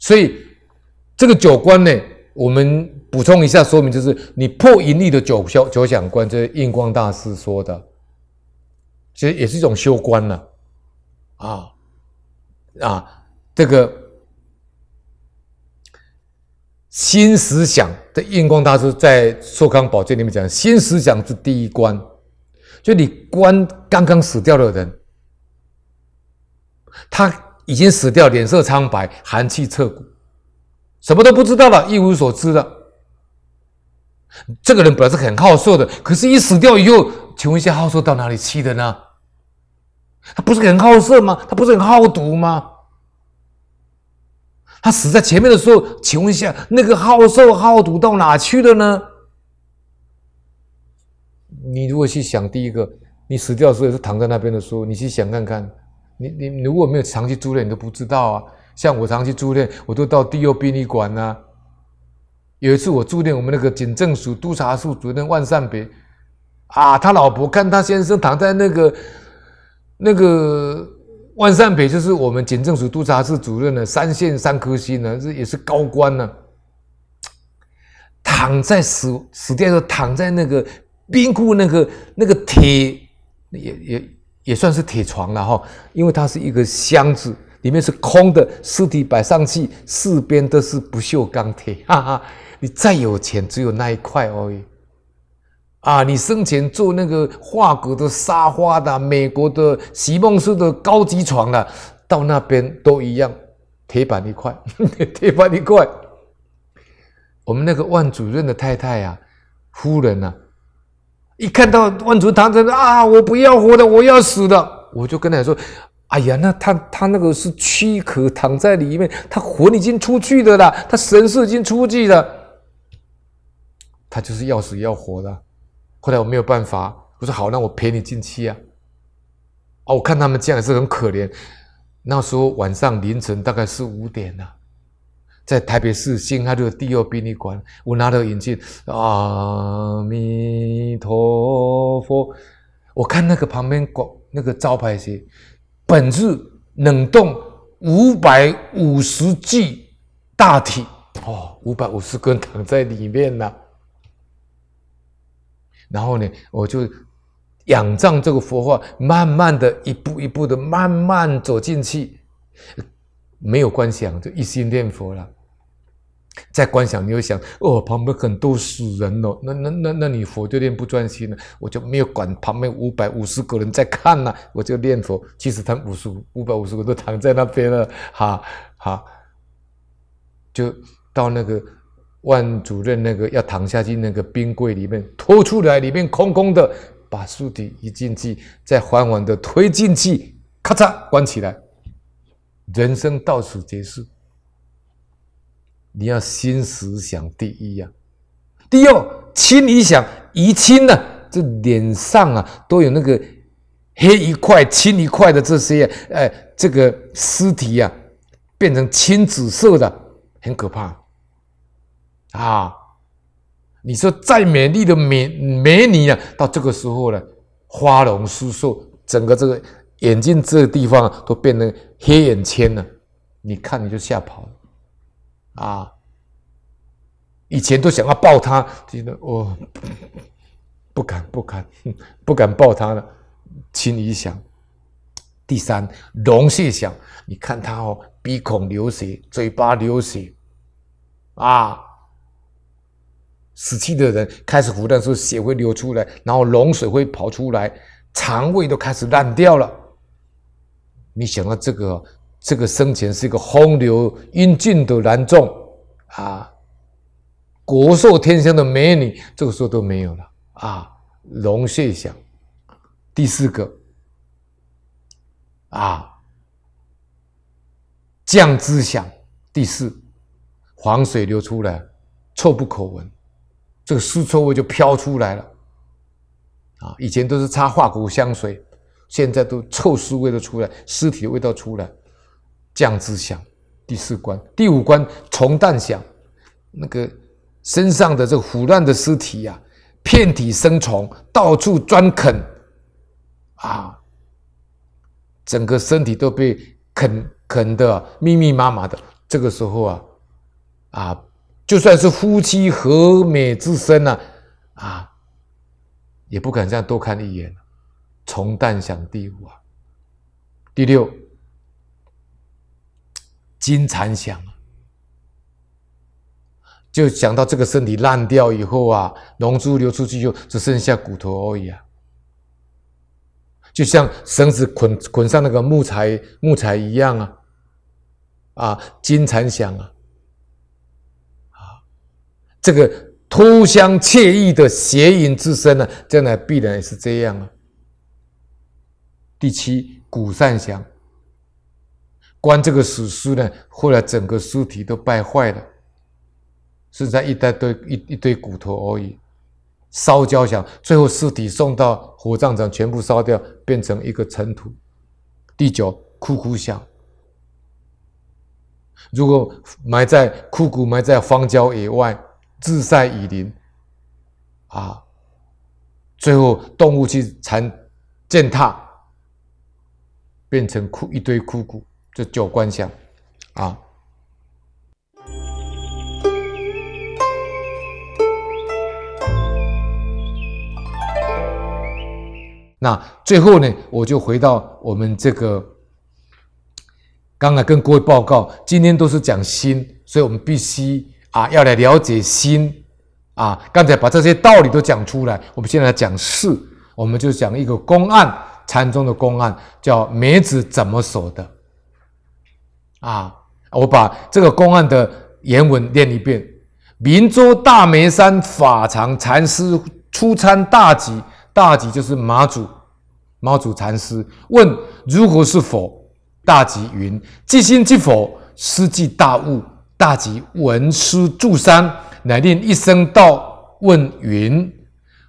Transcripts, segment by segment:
所以这个九关呢，我们补充一下说明，就是你破淫欲的九想九想关，就是印光大师说的，其实也是一种修观了，啊啊，这个新思想的印光大师在《寿康宝鉴》里面讲，新思想是第一关，就你关刚刚死掉的人，他。已经死掉，脸色苍白，寒气彻骨，什么都不知道了，一无所知了。这个人本来是很好色的，可是，一死掉以后，请问一下，好色到哪里去了呢？他不是很好色吗？他不是很好毒吗？他死在前面的时候，请问一下，那个好色好毒到哪去了呢？你如果去想第一个，你死掉的时候也是躺在那边的时候，你去想看看。你你如果没有长期住赁，你都不知道啊。像我长期住赁，我都到第二殡仪馆呐。有一次我住店，我们那个警政署督察处主任万善北，啊，他老婆看他先生躺在那个那个万善北，就是我们警政署督察室主任的三线三颗星呢，这也是高官呢，躺在死死掉的，躺在那个冰库那个那个铁也也。也算是铁床了哈，因为它是一个箱子，里面是空的，尸体摆上去，四边都是不锈钢铁。哈哈，你再有钱，只有那一块而已。啊，你生前做那个华格的沙发的，美国的席梦思的高级床了，到那边都一样，铁板一块，铁板一块。我们那个万主任的太太呀，夫人呢？一看到万堂在那，啊，我不要活了，我要死了！我就跟他说：“哎呀，那他他那个是躯壳躺在里面，他魂已经出去的啦，他神是已经出去了，他就是要死要活的。”后来我没有办法，我说：“好，那我陪你进去啊。”哦，我看他们这样也是很可怜。那时候晚上凌晨大概是五点了。在台北市新泰路第二殡仪馆，我拿着眼镜，阿弥陀佛，我看那个旁边广那个招牌写“本日冷冻五百五十具大体”，哦，五百五十根躺在里面呢。然后呢，我就仰仗这个佛话，慢慢的一步一步的慢慢走进去，没有观想，就一心念佛了。在观想，你会想哦，旁边很多死人哦，那那那那你佛就练不专心了，我就没有管旁边五百五十个人在看呐，我就念佛，其实他五十五百五十个都躺在那边了，哈哈，就到那个万主任那个要躺下去那个冰柜里面拖出来，里面空空的，把尸体一进去，再缓缓的推进去，咔嚓关起来，人生到此结束。你要心思想第一呀，第二亲你想，一亲呢，这脸上啊都有那个黑一块、青一块的这些，呃，这个尸体啊变成青紫色的，很可怕啊！你说再美丽的美美女啊，到这个时候呢，花容失色，整个这个眼睛这个地方都变成黑眼圈了，你看你就吓跑了。啊！以前都想要抱他，觉得我不敢、不敢、不敢抱他了。心里想：第三，龙穴想你看他哦，鼻孔流血，嘴巴流血啊！死去的人开始腐烂时，候血会流出来，然后脓水会跑出来，肠胃都开始烂掉了。你想到这个？这个生前是一个风流英俊的男众啊，国色天香的美女，这个时候都没有了啊！龙血响。第四个啊，酱汁响。第四，黄水流出来，臭不可闻，这个尸臭味就飘出来了啊！以前都是擦化骨香水，现在都臭尸味都出来，尸体的味道出来。降之相，第四关，第五关，虫蛋相，那个身上的这腐烂的尸体呀，遍体生虫，到处钻啃，啊，整个身体都被啃啃的密密麻麻的。这个时候啊，啊，就算是夫妻和美之身呐、啊，也不敢这样多看一眼。虫蛋相第五啊，第六。金蝉响啊，就想到这个身体烂掉以后啊，龙珠流出去就只剩下骨头而已啊，就像绳子捆捆上那个木材木材一样啊，啊，金蝉响啊，啊，这个偷香窃意的邪淫之身呢，将来必然也是这样啊。第七，骨善香。关这个史书呢？后来整个书体都败坏了，剩下一大堆一一堆骨头而已。烧焦响，最后尸体送到火葬场，全部烧掉，变成一个尘土。第九，枯骨响。如果埋在枯骨，埋在荒郊野外，日晒雨淋，啊，最后动物去残践踏，变成枯一堆枯骨。这九观相，啊。那最后呢，我就回到我们这个刚才跟各位报告，今天都是讲心，所以我们必须啊要来了解心啊。刚才把这些道理都讲出来，我们现在讲事，我们就讲一个公案，禅宗的公案叫梅子怎么守的。啊！我把这个公案的原文念一遍：明州大梅山法常禅师出参大吉，大吉就是马祖，马祖禅师问如何是佛？大吉云：即心即佛。师即大悟。大吉闻师住山，乃令一声道问云：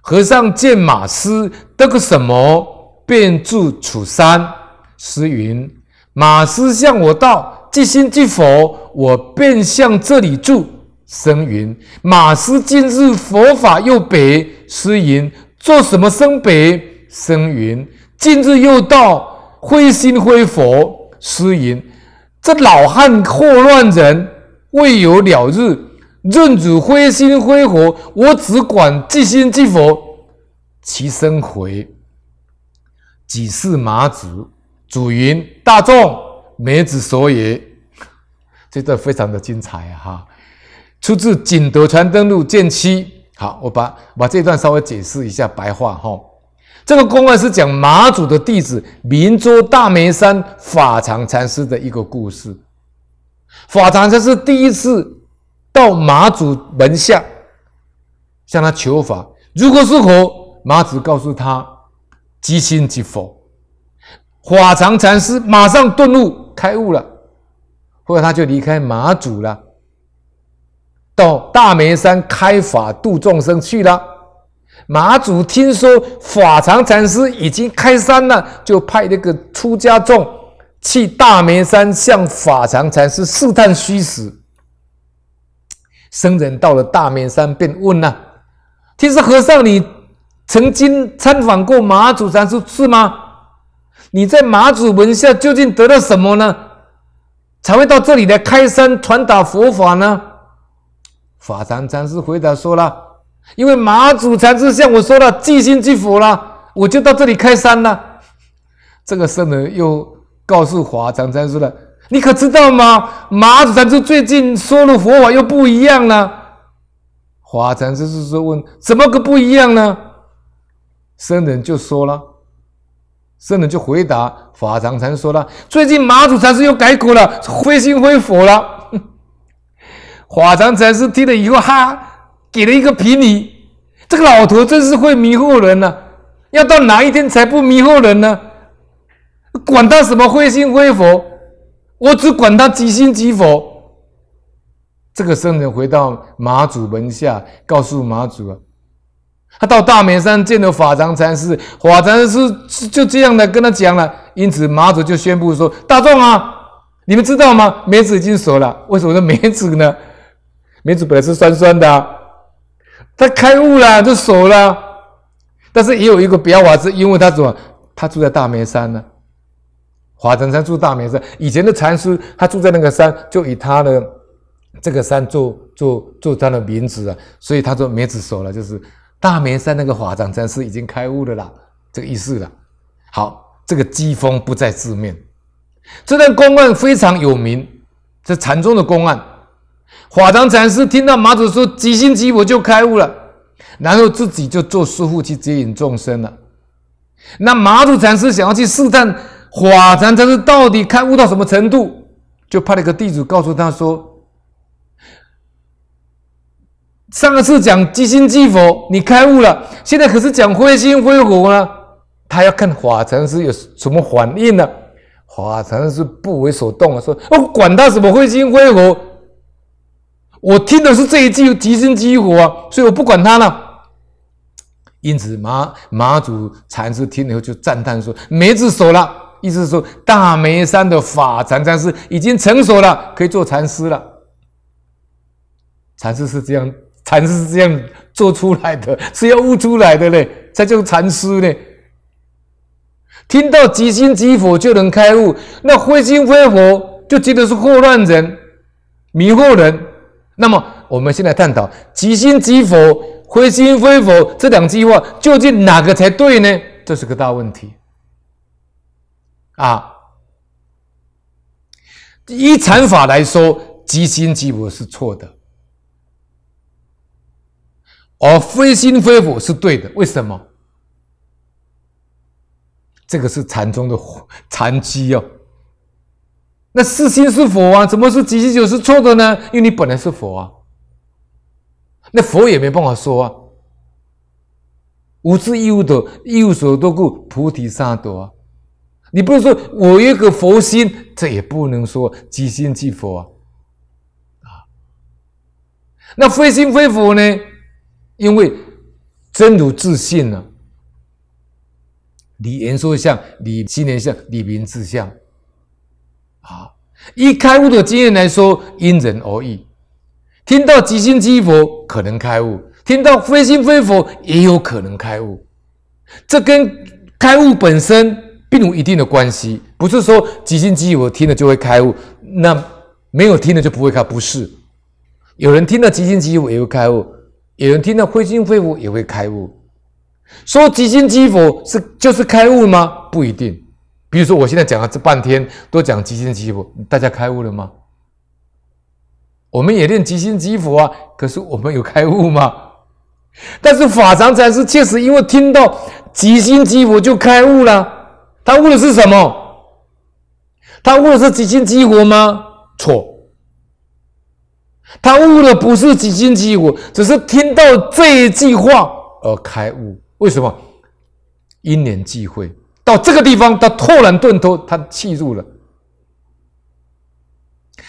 和尚见马师得个什么？便住楚山。诗云：马师向我道。即心即佛，我便向这里住。生云：马师今日佛法又北。师云：做什么生北？生云：今日又到灰心灰佛。师云：这老汉惑乱人，未有了日。任主灰心灰佛，我只管即心即佛。其生回，几世马子？主云：大众。梅子所也，这段非常的精彩哈，出自《景德传登录》剑七。好，我把把这段稍微解释一下白话哈。这个公案是讲马祖的弟子明州大梅山法藏禅师的一个故事。法藏禅师第一次到马祖门下，向他求法，如果是佛，马子告诉他即心即佛。法藏禅师马上顿悟。开悟了，后来他就离开马祖了，到大梅山开法度众生去了。马祖听说法常禅师已经开山了，就派那个出家众去大梅山向法常禅师试探虚实。僧人到了大梅山便问了，听说和尚，你曾经参访过马祖禅师是吗？”你在马祖门下究竟得到什么呢？才会到这里来开山传达佛法呢？法藏禅师回答说了：“因为马祖禅师像我说了，即心即佛了，我就到这里开山了。”这个僧人又告诉法禅禅师了：“你可知道吗？马祖禅师最近说了佛法又不一样了。”法禅师是说问：“怎么个不一样呢？”僧人就说了。僧人就回答法藏禅师：“了，最近马祖禅师又改口了，灰心灰佛了。”法藏禅师听了以后，哈，给了一个评理，这个老头真是会迷惑人呢！要到哪一天才不迷惑人呢？管他什么灰心灰佛，我只管他即心即佛。这个僧人回到马祖门下，告诉马祖啊。他到大梅山见了法藏禅师，法藏禅师就这样的跟他讲了。因此马祖就宣布说：“大壮啊，你们知道吗？梅子已经熟了。为什么说梅子呢？梅子本来是酸酸的，他开悟了就熟了。但是也有一个表法，是因为他怎么？他住在大梅山呢？法藏禅住大梅山。以前的禅师，他住在那个山，就以他的这个山做做做他的名字啊，所以他说梅子熟了，就是。”大梅山那个法藏禅师已经开悟了啦，这个意思啦。好，这个机锋不在字面。这段公案非常有名，这禅宗的公案。法藏禅师听到马祖说“即心即我就开悟了，然后自己就做师傅去接引众生了。那马祖禅师想要去试探法禅禅师到底开悟到什么程度，就派了一个弟子告诉他说。上次讲即心即佛，你开悟了。现在可是讲灰心灰火呢？他要看法禅师有什么反应呢？法禅师不为所动啊，说：“哦，管他什么灰心灰火，我听的是这一句即心即火啊，所以我不管他了。”因此，马马祖禅师听了以后就赞叹说：“梅子熟了。”意思是说，大梅山的法禅禅师已经成熟了，可以做禅师了。禅师是这样。禅师是这样做出来的，是要悟出来的嘞，才叫禅师呢。听到“即心即佛”就能开悟，那“非心非佛”就觉得是祸乱人、迷惑人。那么，我们先来探讨“即心即佛”“非心非佛”这两句话究竟哪个才对呢？这是个大问题。啊，依禅法来说，“即心即佛”是错的。哦，非心非佛是对的，为什么？这个是禅宗的禅机哦。那是心是佛啊？怎么是即心就是错的呢？因为你本来是佛啊，那佛也没办法说啊。无知亦无得，亦无所得故，菩提萨埵。你不能说我有一个佛心，这也不能说即心即佛啊，那非心非佛呢？因为真如自信呢，李言说像李心莲像李明志像，啊，以开悟的经验来说，因人而异。听到即心即佛，可能开悟；听到非心非佛，也有可能开悟。这跟开悟本身并无一定的关系。不是说即心即佛听了就会开悟，那没有听了就不会开。不是，有人听到即心即佛也会开悟。有人听到“灰心即佛”也会开悟，说“即心即佛”是就是开悟吗？不一定。比如说，我现在讲了这半天，都讲“即心即佛”，大家开悟了吗？我们也练“即心即佛”啊，可是我们有开悟吗？但是法常禅师确实，因为听到“即心即佛”就开悟了。他悟的是什么？他悟的是“即心即佛”吗？错。他悟了，不是几经几火，只是听到这一句话而开悟。为什么？因缘际会到这个地方，他突然顿脱，他气入了。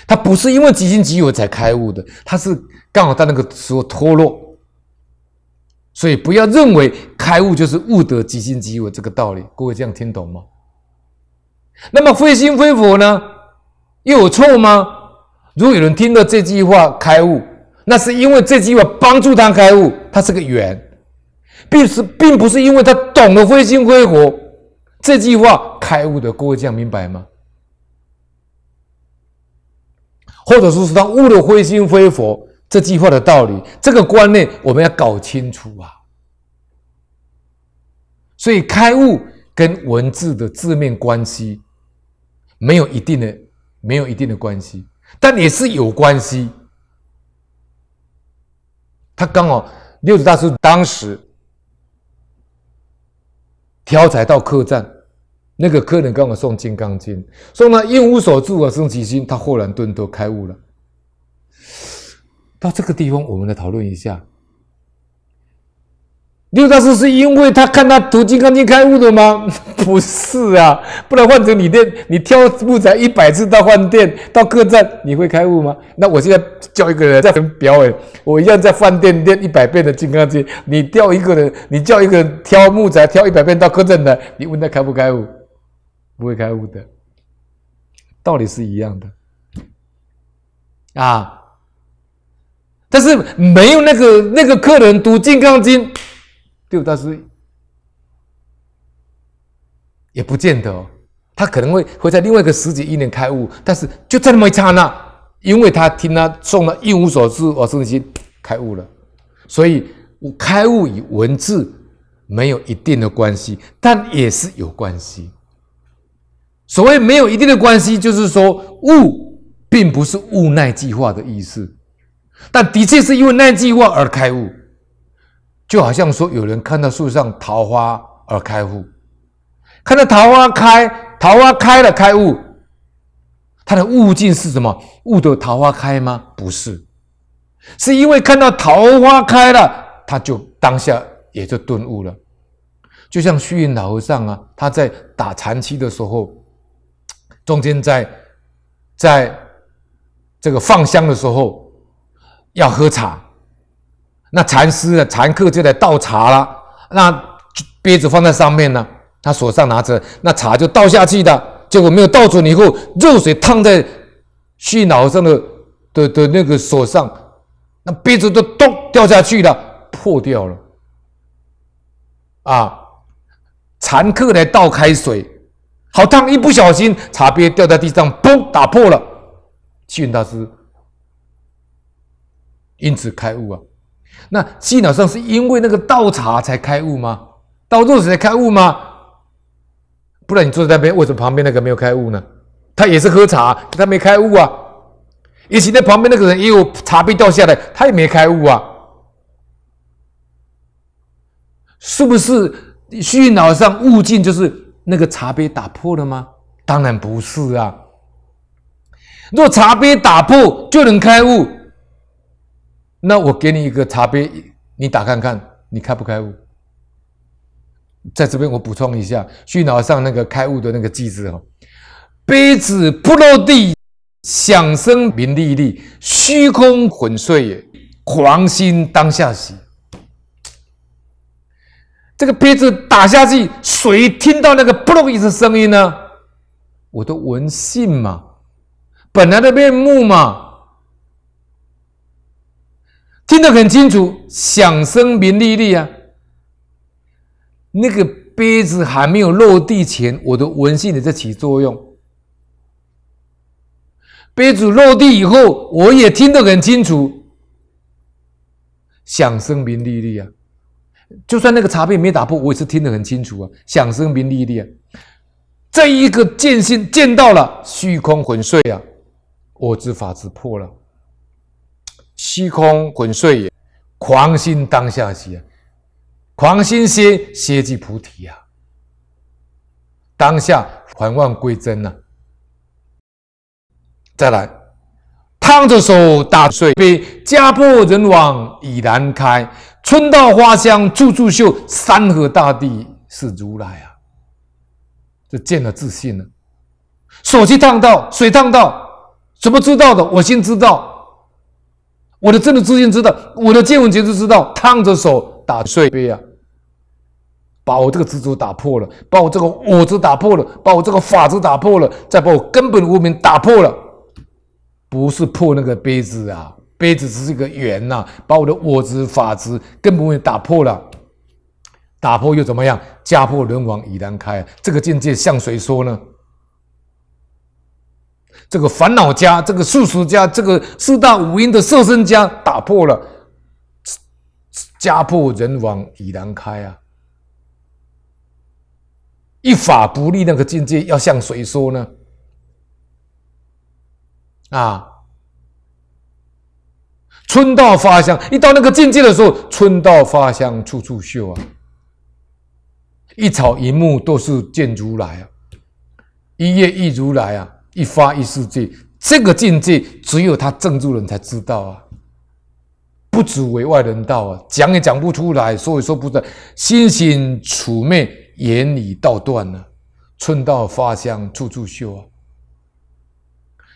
他不是因为几经几火才开悟的，他是刚好在那个时候脱落。所以不要认为开悟就是悟得几心几火这个道理。各位这样听懂吗？那么非心非佛呢，又有错吗？如果有人听到这句话开悟，那是因为这句话帮助他开悟，他是个缘，并是并不是因为他懂得灰心灰火这句话开悟的各位这样明白吗？或者说是他悟了灰心灰火这句话的道理，这个观念我们要搞清楚啊。所以开悟跟文字的字面关系没有一定的没有一定的关系。但也是有关系，他刚好六祖大师当时挑柴到客栈，那个客人刚好送金刚经，送了一无所住啊送起心，他豁然顿悟，开悟了。到这个地方，我们来讨论一下。六大师是因为他看他读《金刚经》开悟的吗？不是啊，不然换成你练，你挑木材一百次到饭店、到客栈，你会开悟吗？那我现在叫一个人在很表哎，我一样在饭店练一百遍的《金刚经》，你教一个人，你叫一个人挑木材挑一百遍到客栈的，你问他开不开悟？不会开悟的，道理是一样的啊。但是没有那个那个客人读《金刚经》。就但是也不见得，他可能会会在另外一个十几亿年开悟，但是就在那么一刹那，因为他听他诵了一无所知，我已经开悟了。所以，开悟与文字没有一定的关系，但也是有关系。所谓没有一定的关系，就是说悟并不是悟那句话的意思，但的确是因为那句话而开悟。就好像说，有人看到树上桃花而开悟，看到桃花开，桃花开了开悟，他的悟境是什么？悟得桃花开吗？不是，是因为看到桃花开了，他就当下也就顿悟了。就像虚云老和尚啊，他在打禅期的时候，中间在在这个放香的时候要喝茶。那禅师啊，禅客就来倒茶了。那杯子放在上面呢，他手上拿着，那茶就倒下去的结果没有倒准，以后热水烫在去脑上的的的那个手上，那杯子都咚掉下去了，破掉了。啊，禅客来倒开水，好烫，一不小心茶杯掉在地上，嘣，打破了。虚云大师因此开悟啊。那虚脑上是因为那个倒茶才开悟吗？倒热水才开悟吗？不然你坐在那边，为什么旁边那个没有开悟呢？他也是喝茶，他没开悟啊。以许那旁边那个人，也有茶杯掉下来，他也没开悟啊。是不是虚脑上悟境就是那个茶杯打破了吗？当然不是啊。若茶杯打破就能开悟？那我给你一个茶杯，你打看看，你开不开悟？在这边我补充一下，虚脑上那个开悟的那个机字。哈，杯子不落地，响声明历历，虚空粉碎，狂心当下喜。这个杯子打下去，谁听到那个不落一的声音呢？我的闻信嘛，本来的面目嘛。听得很清楚，响声明利利啊！那个杯子还没有落地前，我的文信也在起作用。杯子落地以后，我也听得很清楚，响声明利利啊！就算那个茶杯没打破，我也是听得很清楚啊！响声明利利啊！这一个见性见到了虚空混碎啊，我知法知破了。虚空粉碎，狂心当下歇，狂心歇，歇即菩提啊！当下还望归真啊。再来，烫着手打碎，被家破人亡已然开。春到花香处处秀，山河大地是如来啊！这见了自信了。手机烫到，水烫到，怎么知道的？我心知道。我的真的知信知道，我的见闻觉知知道，烫着手打碎杯啊，把我这个执着打破了，把我这个我字打破了，把我这个法执打破了，再把我根本无名打破了，不是破那个杯子啊，杯子只是一个圆呐，把我的我字法执根本无打破了，打破又怎么样？家破人亡已然开，这个境界向谁说呢？这个烦恼家，这个世俗家，这个四大五阴的色身家，打破了家破人亡，已然开啊！一法不立那个境界，要向谁说呢？啊！春到花香，一到那个境界的时候，春到花香处处秀啊！一草一木都是见如来啊，一叶一如来啊！一发一世界，这个境界只有他正住人才知道啊，不足为外人道啊，讲也讲不出来，说也说不得。心心处灭，言语道断啊，春到花香，处处秀啊。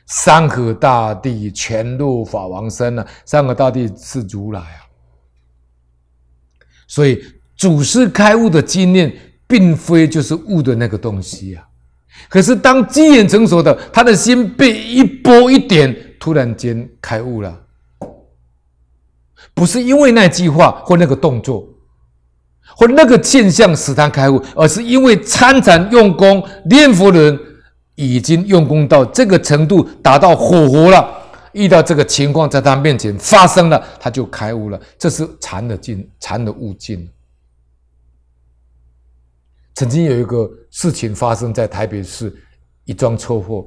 山河大地全入法王身了，山河大地是如来啊。所以祖师开悟的经验，并非就是悟的那个东西啊。可是，当机缘成熟的，他的心被一波一点，突然间开悟了。不是因为那句话或那个动作，或那个现象使他开悟，而是因为参禅用功念佛的人，已经用功到这个程度，达到火候了。遇到这个情况，在他面前发生了，他就开悟了。这是禅的境，禅的悟境。曾经有一个事情发生在台北市，一桩车祸，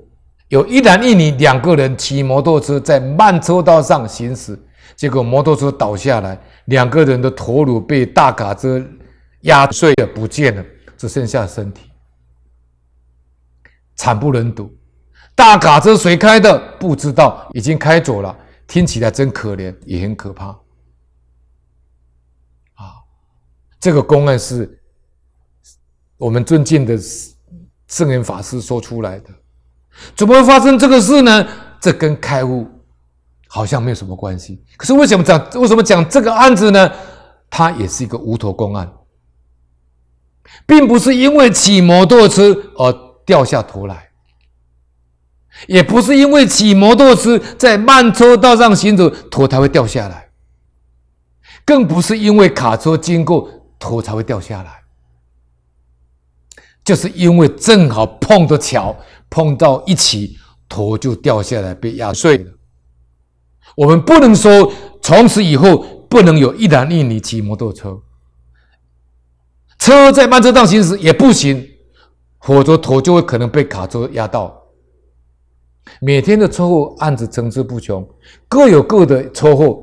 有一男一女两个人骑摩托车在慢车道上行驶，结果摩托车倒下来，两个人的头颅被大卡车压碎了，不见了，只剩下身体，惨不忍睹。大卡车谁开的不知道，已经开走了。听起来真可怜，也很可怕。啊，这个公案是。我们尊敬的圣严法师说出来的，怎么会发生这个事呢？这跟开悟好像没有什么关系。可是为什么讲为什么讲这个案子呢？它也是一个无头公案，并不是因为骑摩托车而掉下头来，也不是因为骑摩托车在慢车道上行走头才会掉下来，更不是因为卡车经过头才会掉下来。就是因为正好碰着巧，碰到一起，头就掉下来被压碎了。我们不能说从此以后不能有一男一女骑摩托车，车在慢车道行驶也不行，否则头就会可能被卡车压到。每天的车祸案子层出不穷，各有各的车祸，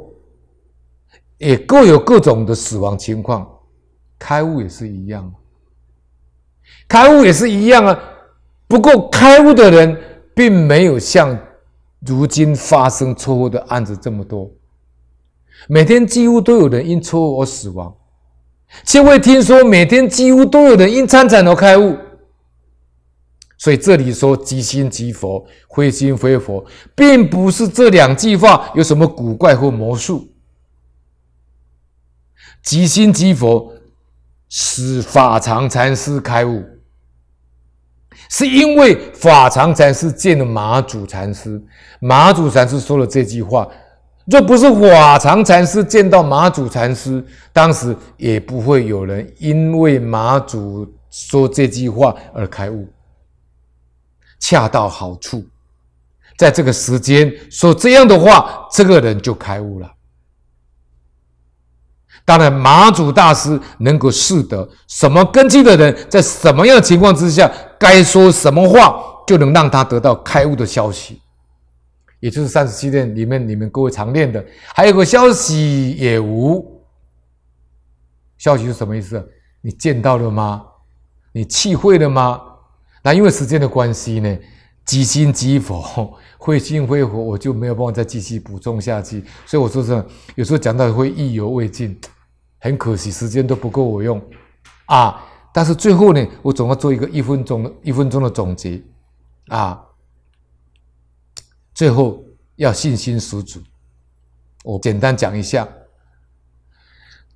也各有各种的死亡情况。开悟也是一样。开悟也是一样啊，不过开悟的人并没有像如今发生错误的案子这么多，每天几乎都有人因错误而死亡。切会听说每天几乎都有人因参禅而开悟，所以这里说即心即佛，非心非佛，并不是这两句话有什么古怪或魔术。即心即佛，使法常禅师开悟。是因为法常禅师见了马祖禅师，马祖禅师说了这句话。若不是法常禅师见到马祖禅师，当时也不会有人因为马祖说这句话而开悟。恰到好处，在这个时间说这样的话，这个人就开悟了。当然，马祖大师能够示得什么根基的人，在什么样的情况之下，该说什么话，就能让他得到开悟的消息，也就是三十七念里面，你们各位常念的，还有个消息也无。消息是什么意思？你见到了吗？你气会了吗？那因为时间的关系呢，即心即佛，会心会佛，我就没有办法再继续补充下去。所以我说是，有时候讲到会意犹未尽。很可惜，时间都不够我用，啊！但是最后呢，我总要做一个一分钟、一分钟的总结，啊！最后要信心十足。我简单讲一下，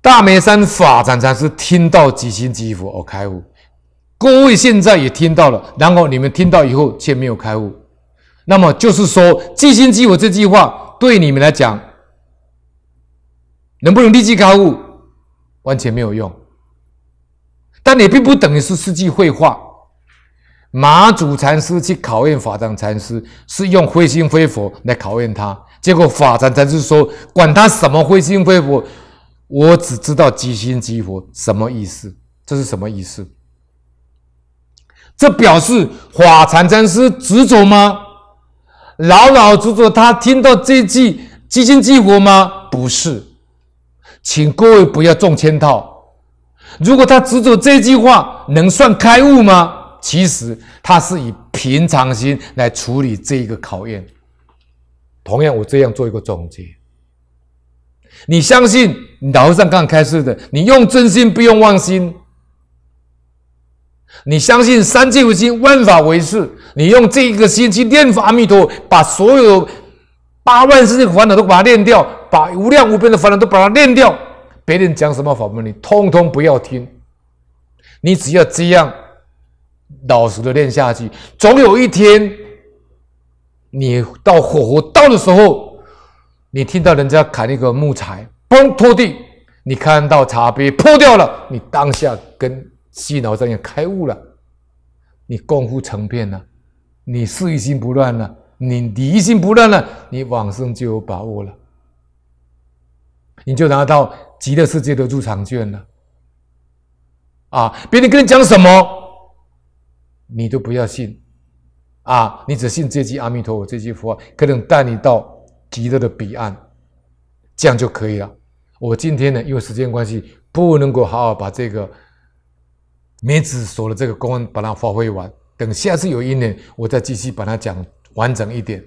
大梅山法展禅师听到“即心即佛”而开悟，各位现在也听到了，然后你们听到以后却没有开悟，那么就是说“即心即佛”这句话对你们来讲，能不能立即开悟？完全没有用，但也并不等于是四季会画。马祖禅师去考验法藏禅师，是用灰心灰佛来考验他。结果法藏禅师说：“管他什么灰心灰佛，我只知道即心即佛，什么意思？这是什么意思？这表示法禅禅师执着吗？老老执着他听到这句即心即佛吗？不是。”请各位不要中圈套。如果他执着这句话，能算开悟吗？其实他是以平常心来处理这一个考验。同样，我这样做一个总结：你相信老和尚刚刚开始的，你用真心，不用妄心；你相信三界唯心，万法唯识，你用这一个心去念佛阿弥陀，把所有八万四千烦恼都把它念掉。把无量无边的烦恼都把它练掉，别人讲什么法门，你通通不要听，你只要这样老实的练下去，总有一天，你到火候到的时候，你听到人家砍一个木材，嘣拖地，你看到茶杯破掉了，你当下跟洗脑这样开悟了，你功夫成片了，你事一心不乱了，你离心不乱了，你往生就有把握了。你就拿到极乐世界的入场券了，啊！别人跟你讲什么，你都不要信，啊！你只信这句阿弥陀佛，这句佛可能带你到极乐的彼岸，这样就可以了。我今天呢，因为时间关系，不能够好好把这个梅子所的这个公案，把它发挥完。等下次有一年，我再继续把它讲完整一点。